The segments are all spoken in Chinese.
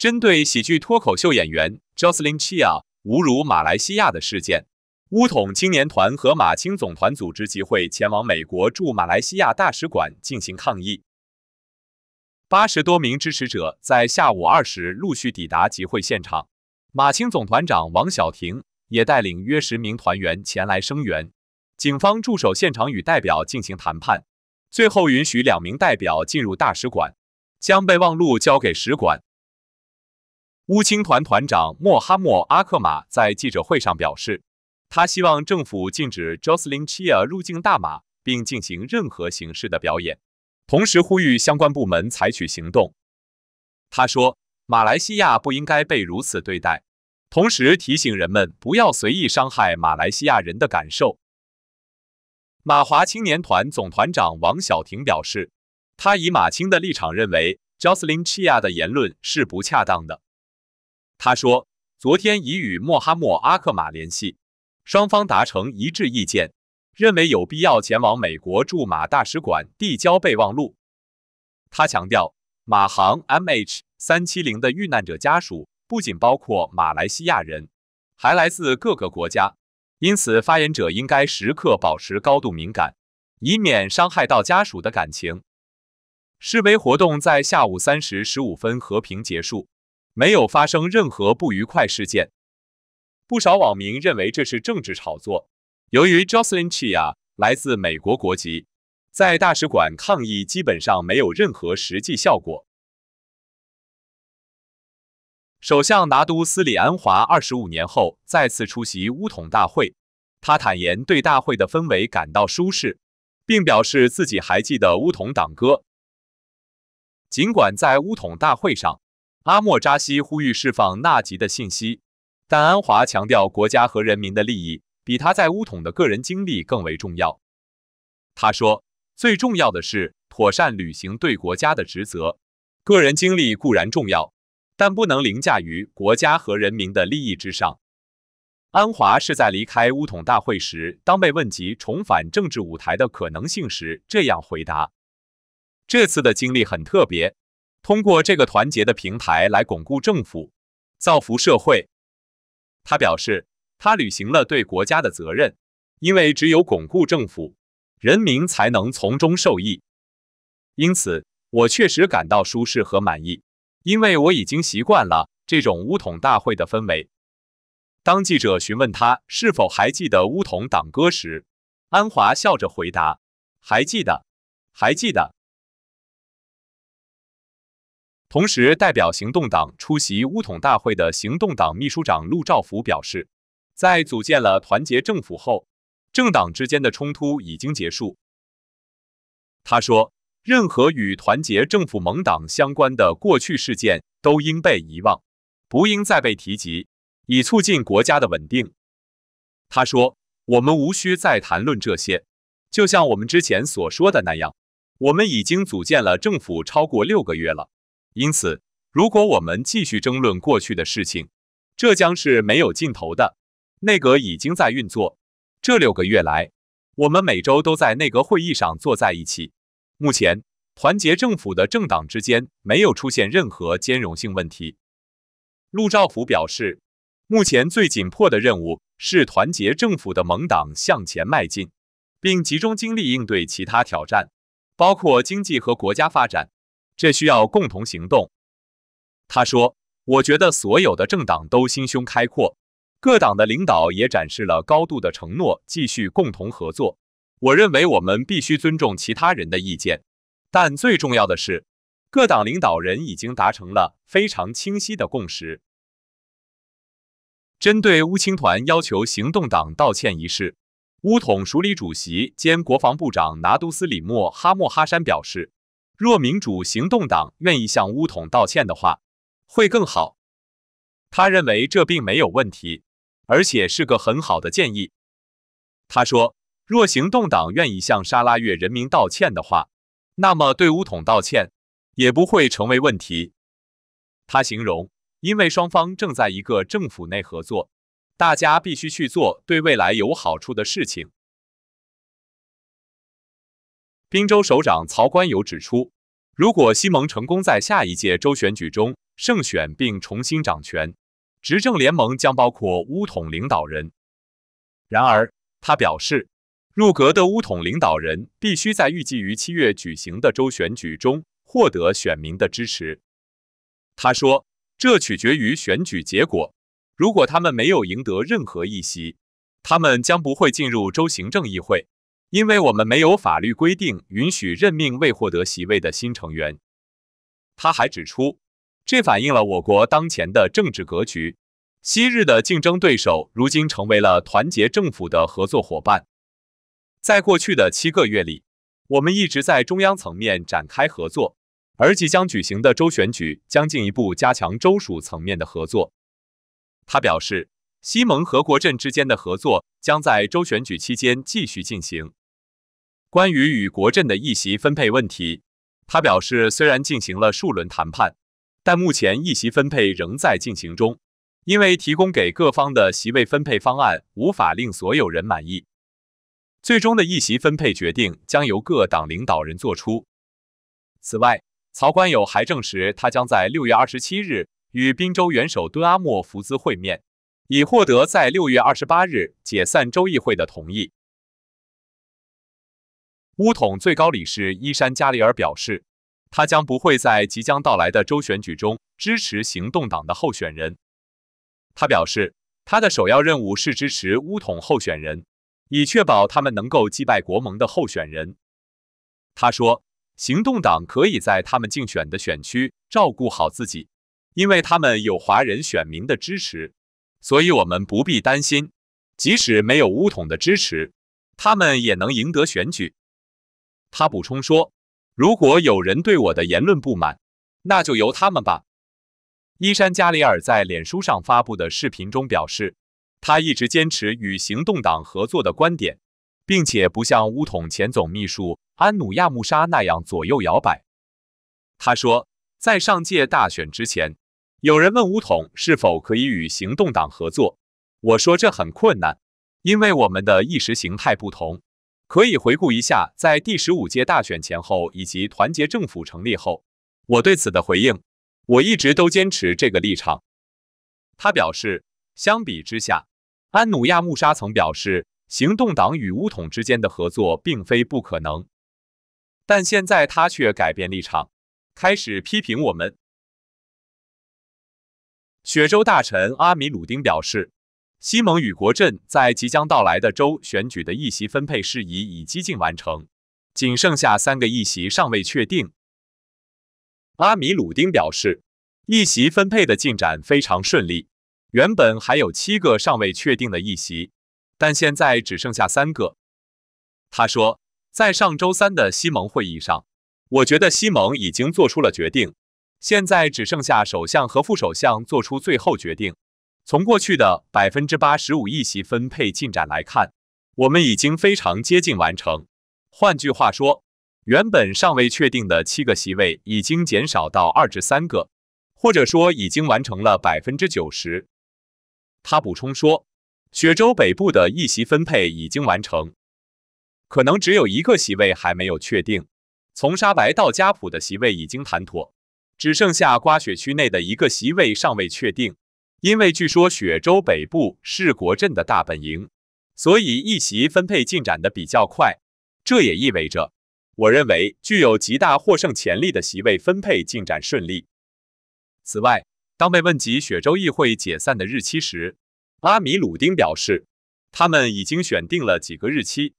针对喜剧脱口秀演员 j o s e l i n Chia 侮辱马来西亚的事件，乌统青年团和马青总团组织集会，前往美国驻马来西亚大使馆进行抗议。八十多名支持者在下午二时陆续抵达集会现场，马青总团长王晓婷也带领约十名团员前来声援。警方驻守现场与代表进行谈判，最后允许两名代表进入大使馆，将备忘录交给使馆。乌青团团长莫哈莫阿克马在记者会上表示，他希望政府禁止 j o c e l y n Chia 入境大马，并进行任何形式的表演，同时呼吁相关部门采取行动。他说：“马来西亚不应该被如此对待。”同时提醒人们不要随意伤害马来西亚人的感受。马华青年团总团长王晓婷表示，他以马青的立场认为 j o s e l i n Chia 的言论是不恰当的。他说，昨天已与莫哈默阿克马联系，双方达成一致意见，认为有必要前往美国驻马大使馆递交备忘录。他强调，马航 MH 三七零的遇难者家属不仅包括马来西亚人，还来自各个国家，因此发言者应该时刻保持高度敏感，以免伤害到家属的感情。示威活动在下午三时十五分和平结束。没有发生任何不愉快事件。不少网民认为这是政治炒作。由于 Jocelyn c h i a 来自美国国籍，在大使馆抗议基本上没有任何实际效果。首相拿督斯里安华二十五年后再次出席乌统大会，他坦言对大会的氛围感到舒适，并表示自己还记得乌统党歌。尽管在乌统大会上，阿莫扎西呼吁释放纳吉的信息，但安华强调国家和人民的利益比他在乌统的个人经历更为重要。他说：“最重要的是妥善履行对国家的职责，个人经历固然重要，但不能凌驾于国家和人民的利益之上。”安华是在离开乌统大会时，当被问及重返政治舞台的可能性时，这样回答：“这次的经历很特别。”通过这个团结的平台来巩固政府、造福社会，他表示，他履行了对国家的责任，因为只有巩固政府，人民才能从中受益。因此，我确实感到舒适和满意，因为我已经习惯了这种乌统大会的氛围。当记者询问他是否还记得乌统党歌时，安华笑着回答：“还记得，还记得。”同时，代表行动党出席乌统大会的行动党秘书长陆兆福表示，在组建了团结政府后，政党之间的冲突已经结束。他说，任何与团结政府盟党相关的过去事件都应被遗忘，不应再被提及，以促进国家的稳定。他说，我们无需再谈论这些，就像我们之前所说的那样，我们已经组建了政府超过六个月了。因此，如果我们继续争论过去的事情，这将是没有尽头的。内阁已经在运作，这六个月来，我们每周都在内阁会议上坐在一起。目前，团结政府的政党之间没有出现任何兼容性问题。陆兆福表示，目前最紧迫的任务是团结政府的盟党向前迈进，并集中精力应对其他挑战，包括经济和国家发展。这需要共同行动，他说：“我觉得所有的政党都心胸开阔，各党的领导也展示了高度的承诺，继续共同合作。我认为我们必须尊重其他人的意见，但最重要的是，各党领导人已经达成了非常清晰的共识。”针对乌青团要求行动党道歉一事，乌统署理主席兼国防部长拿督斯里莫哈莫哈山表示。若民主行动党愿意向巫统道歉的话，会更好。他认为这并没有问题，而且是个很好的建议。他说，若行动党愿意向沙拉越人民道歉的话，那么对巫统道歉也不会成为问题。他形容，因为双方正在一个政府内合作，大家必须去做对未来有好处的事情。宾州首长曹官友指出，如果西蒙成功在下一届州选举中胜选并重新掌权，执政联盟将包括乌统领导人。然而，他表示，入阁的乌统领导人必须在预计于七月举行的州选举中获得选民的支持。他说，这取决于选举结果。如果他们没有赢得任何议席，他们将不会进入州行政议会。因为我们没有法律规定允许任命未获得席位的新成员，他还指出，这反映了我国当前的政治格局。昔日的竞争对手如今成为了团结政府的合作伙伴。在过去的七个月里，我们一直在中央层面展开合作，而即将举行的州选举将进一步加强州属层面的合作。他表示，西蒙和国阵之间的合作将在州选举期间继续进行。关于与国阵的议席分配问题，他表示，虽然进行了数轮谈判，但目前议席分配仍在进行中，因为提供给各方的席位分配方案无法令所有人满意。最终的议席分配决定将由各党领导人作出。此外，曹观友还证实，他将在六月二十七日与滨州元首敦阿莫福兹会面，以获得在六月二十八日解散州议会的同意。乌统最高理事伊山加里尔表示，他将不会在即将到来的州选举中支持行动党的候选人。他表示，他的首要任务是支持乌统候选人，以确保他们能够击败国盟的候选人。他说，行动党可以在他们竞选的选区照顾好自己，因为他们有华人选民的支持，所以我们不必担心，即使没有乌统的支持，他们也能赢得选举。他补充说：“如果有人对我的言论不满，那就由他们吧。”伊山加里尔在脸书上发布的视频中表示，他一直坚持与行动党合作的观点，并且不像乌统前总秘书安努亚穆沙那样左右摇摆。他说，在上届大选之前，有人问乌统是否可以与行动党合作，我说这很困难，因为我们的意识形态不同。可以回顾一下，在第十五届大选前后以及团结政府成立后，我对此的回应。我一直都坚持这个立场。他表示，相比之下，安努亚穆沙曾表示，行动党与乌统之间的合作并非不可能，但现在他却改变立场，开始批评我们。雪州大臣阿米鲁丁表示。西蒙与国阵在即将到来的州选举的议席分配事宜已接近完成，仅剩下三个议席尚未确定。阿米鲁丁表示，议席分配的进展非常顺利，原本还有七个尚未确定的议席，但现在只剩下三个。他说，在上周三的西蒙会议上，我觉得西蒙已经做出了决定，现在只剩下首相和副首相做出最后决定。从过去的百分之八十五议席分配进展来看，我们已经非常接近完成。换句话说，原本尚未确定的七个席位已经减少到二至三个，或者说已经完成了百分之九十。他补充说，雪州北部的议席分配已经完成，可能只有一个席位还没有确定。从沙白到加普的席位已经谈妥，只剩下瓜雪区内的一个席位尚未确定。因为据说雪州北部是国阵的大本营，所以议席分配进展的比较快。这也意味着，我认为具有极大获胜潜力的席位分配进展顺利。此外，当被问及雪州议会解散的日期时，阿米鲁丁表示，他们已经选定了几个日期，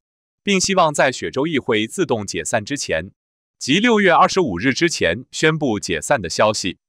并希望在雪州议会自动解散之前，即六月二十五日之前宣布解散的消息。